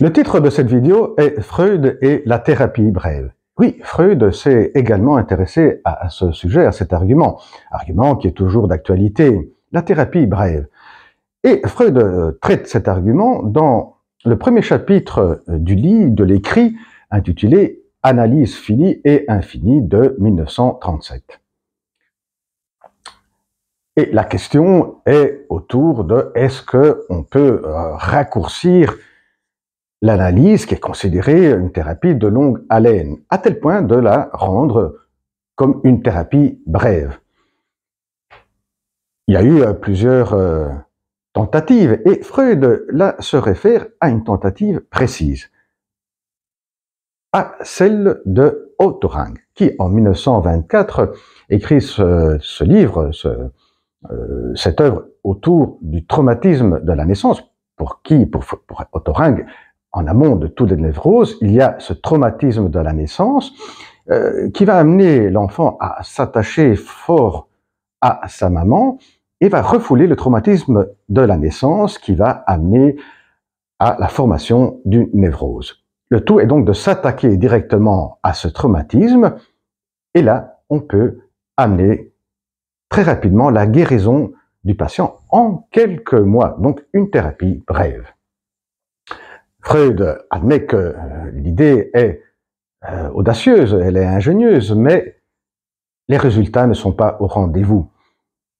Le titre de cette vidéo est Freud et la thérapie brève. Oui, Freud s'est également intéressé à, ce sujet, à cet argument, argument qui est toujours d'actualité, la thérapie brève. Et Freud euh, traite cet argument dans le premier chapitre euh, du livre, de l'écrit, intitulé Analyse finie et infinie de 1937. Et la question est autour de est-ce qu'on peut euh, raccourcir l'analyse qui est considérée une thérapie de longue haleine, à tel point de la rendre comme une thérapie brève. Il y a eu euh, plusieurs euh, tentatives et Freud là se réfère à une tentative précise, à celle de Rank qui en 1924 écrit ce, ce livre, ce, euh, cette œuvre autour du traumatisme de la naissance, pour qui, pour, pour en amont de toutes les névroses, il y a ce traumatisme de la naissance euh, qui va amener l'enfant à s'attacher fort à sa maman et va refouler le traumatisme de la naissance qui va amener à la formation d'une névrose. Le tout est donc de s'attaquer directement à ce traumatisme et là, on peut amener très rapidement la guérison du patient en quelques mois. Donc une thérapie brève. Freud admet que euh, l'idée est euh, audacieuse, elle est ingénieuse, mais les résultats ne sont pas au rendez-vous.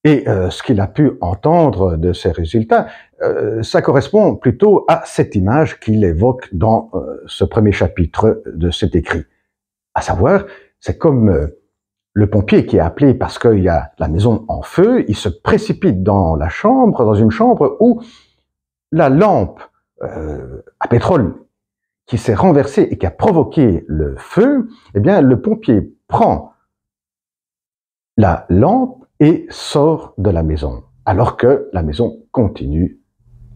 Et euh, ce qu'il a pu entendre de ces résultats, ça correspond plutôt à cette image qu'il évoque dans ce premier chapitre de cet écrit. À savoir, c'est comme le pompier qui est appelé parce qu'il y a la maison en feu, il se précipite dans la chambre, dans une chambre où la lampe euh, à pétrole qui s'est renversée et qui a provoqué le feu, eh bien, le pompier prend la lampe et sort de la maison, alors que la maison continue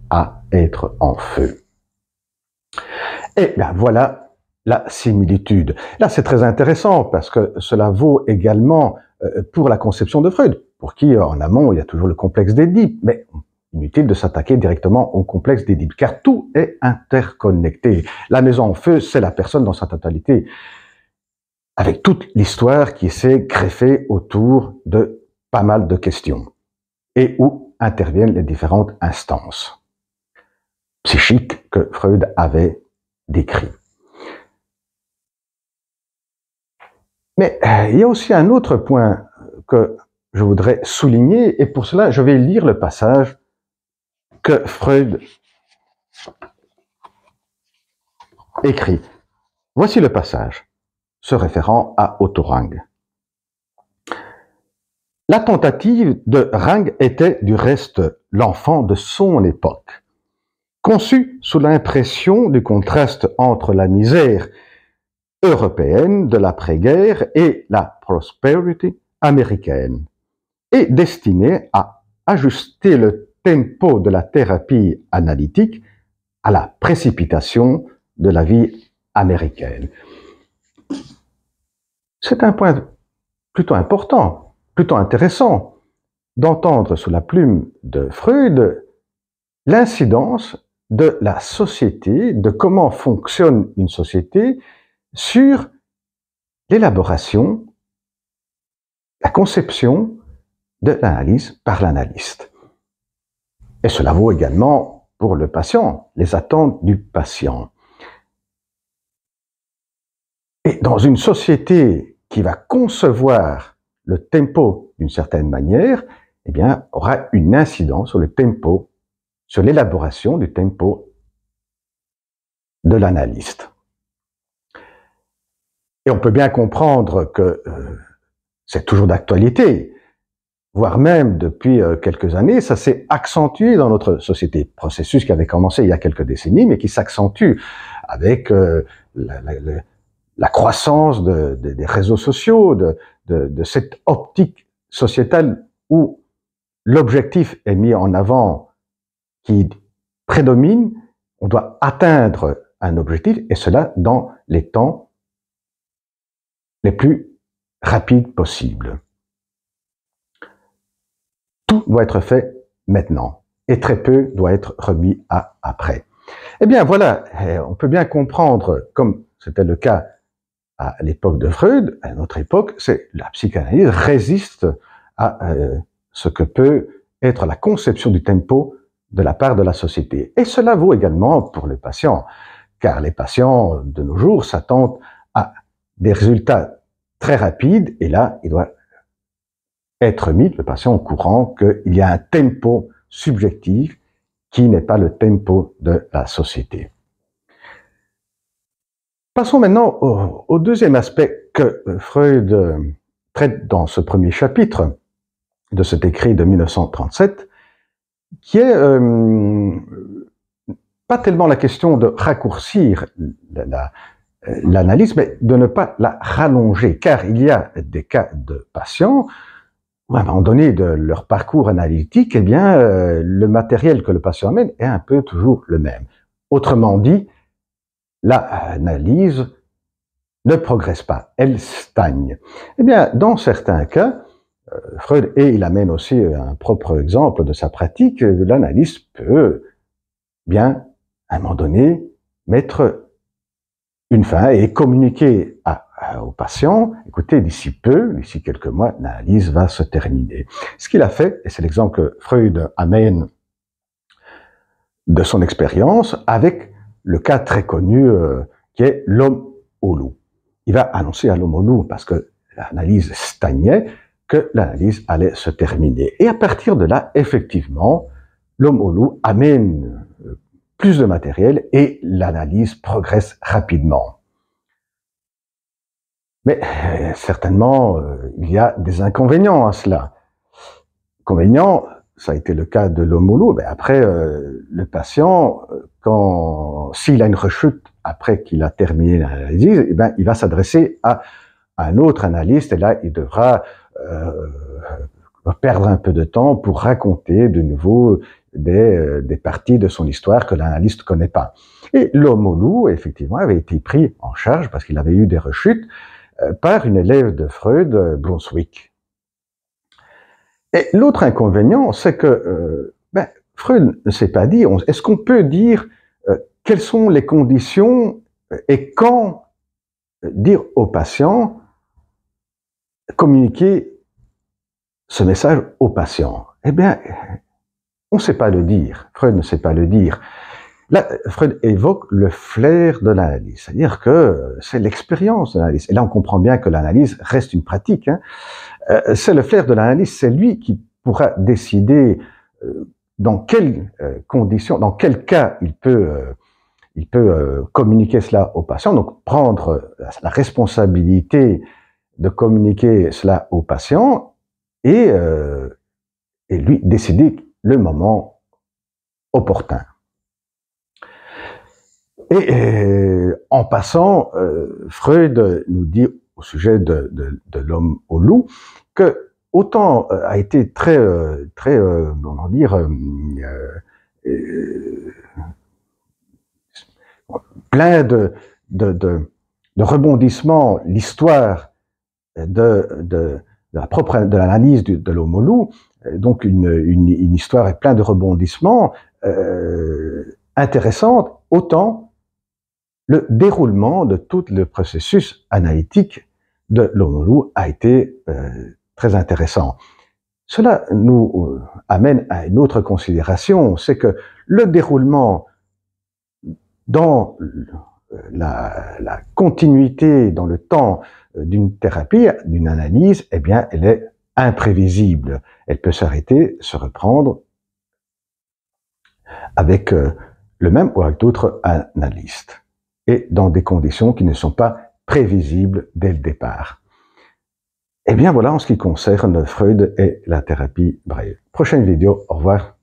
à être en feu. Et eh bien voilà la similitude. Là, c'est très intéressant parce que cela vaut également euh, pour la conception de Freud, pour qui euh, en amont il y a toujours le complexe d'Édipe, mais inutile de s'attaquer directement au complexe d'Édipe, car tout est interconnecté. La maison en feu, c'est la personne dans sa totalité, avec toute l'histoire qui s'est greffée autour de pas mal de questions, et où interviennent les différentes instances psychiques que Freud avait décrites. Mais euh, il y a aussi un autre point que je voudrais souligner, et pour cela, je vais lire le passage que Freud écrit. Voici le passage, se référant à Otto Rang. La tentative de Ring était du reste l'enfant de son époque. Conçue sous l'impression du contraste entre la misère européenne de l'après-guerre et la prosperity américaine, et destinée à ajuster le tempo de la thérapie analytique à la précipitation de la vie américaine. C'est un point plutôt important, plutôt intéressant d'entendre sous la plume de Freud l'incidence de la société, de comment fonctionne une société sur l'élaboration, la conception de l'analyse par l'analyste. Et cela vaut également pour le patient, les attentes du patient. Et dans une société qui va concevoir le tempo d'une certaine manière, eh bien, aura une incidence sur le tempo, sur l'élaboration du tempo de l'analyste. Et on peut bien comprendre que euh, c'est toujours d'actualité, voire même depuis euh, quelques années, ça s'est accentué dans notre société. Processus qui avait commencé il y a quelques décennies, mais qui s'accentue avec euh, la, la, la, croissance de, des réseaux sociaux, de, de, cette optique sociétale où l'objectif est mis en avant, qui prédomine, on doit atteindre un objectif, et cela dans les temps plus rapide possible. Tout doit être fait maintenant et très peu doit être remis à après. Eh bien voilà, eh, on peut bien comprendre, comme c'était le cas à l'époque de Freud, à notre époque, c'est la psychanalyse résiste à euh, ce que peut être la conception du tempo de la part de la société. Et cela vaut également pour les patients, car les patients de nos jours s'attendent à des résultats très rapides, et là, il doit être mis, le patient, au courant qu'il y a un tempo subjectif qui n'est pas le tempo de la société. Passons maintenant au, deuxième aspect que Freud traite dans ce premier chapitre de cet écrit de 1937, qui est euh, pas tellement la question de raccourcir la, euh, l'analyse, mais de ne pas la rallonger, car il y a des cas de patients à un moment donné de leur parcours analytique, eh bien, euh, le matériel que le patient amène est un peu toujours le même. Autrement dit, l'analyse ne progresse pas, elle stagne. Eh bien, dans certains cas, euh, Freud, et il amène aussi un propre exemple de sa pratique, l'analyse peut bien, à un moment donné, mettre une fin et communiquer au patient, « aux patients, écoutez, d'ici peu, d'ici quelques mois, l'analyse va se terminer. Ce qu'il a fait, et c'est l'exemple que Freud amène de son expérience avec le cas très connu euh, qui est l'homme au loup. Il va annoncer à l'homme au loup, parce que l'analyse stagnait, que l'analyse allait se terminer. Et à partir de là, effectivement, l'homme au loup amène plus de matériel et l'analyse progresse rapidement. Mais euh, certainement, euh, il y a des inconvénients à cela. Inconvénient, ça a été le cas de l'homolo, mais après, euh, le patient, quand s'il a une rechute après qu'il a terminé l'analyse, eh ben, il va s'adresser à un autre analyste et là, il devra perdre un peu de temps pour raconter de nouveau euh, des, parties de son histoire que l'analyste ne connaît pas. Et l'homme au loup, effectivement, avait été pris en charge, parce qu'il avait eu des rechutes, euh, par une élève de Freud, euh, Brunswick. Et l'autre inconvénient, c'est que ben, Freud ne s'est pas dit, est-ce qu'on peut dire quelles sont les conditions et quand dire au patient, communiquer ce message au patient Eh bien, on ne sait pas le dire. Freud ne sait pas le dire. Là, Freud évoque le flair de l'analyse, c'est-à-dire que euh, c'est l'expérience de l'analyse. Et là, on comprend bien que l'analyse reste une pratique. Hein. Euh, c'est le flair de l'analyse, c'est lui qui pourra décider euh, dans quelles conditions, dans quel cas il peut, il peut communiquer cela au patient, donc prendre la responsabilité de communiquer cela au patient et lui décider le moment opportun. Et, euh, en passant, euh, Freud nous dit au sujet de, l'homme au loup que autant euh, a été très, très, comment dire, plein de, de, rebondissements l'histoire de, la propre de l'analyse de l'homme au loup, euh, donc une, histoire est plein de rebondissements euh, intéressantes, autant le déroulement de tout le processus analytique de l'homologue a été euh, très intéressant. Cela nous euh, amène à une autre considération, c'est que le déroulement dans la, la continuité dans le temps d'une thérapie, d'une analyse, eh bien, elle est imprévisible. Elle peut s'arrêter, se reprendre avec euh, le même ou avec d'autres analystes et dans des conditions qui ne sont pas prévisibles dès le départ. Eh bien voilà en ce qui concerne Freud et la thérapie Braille. Prochaine vidéo, au revoir.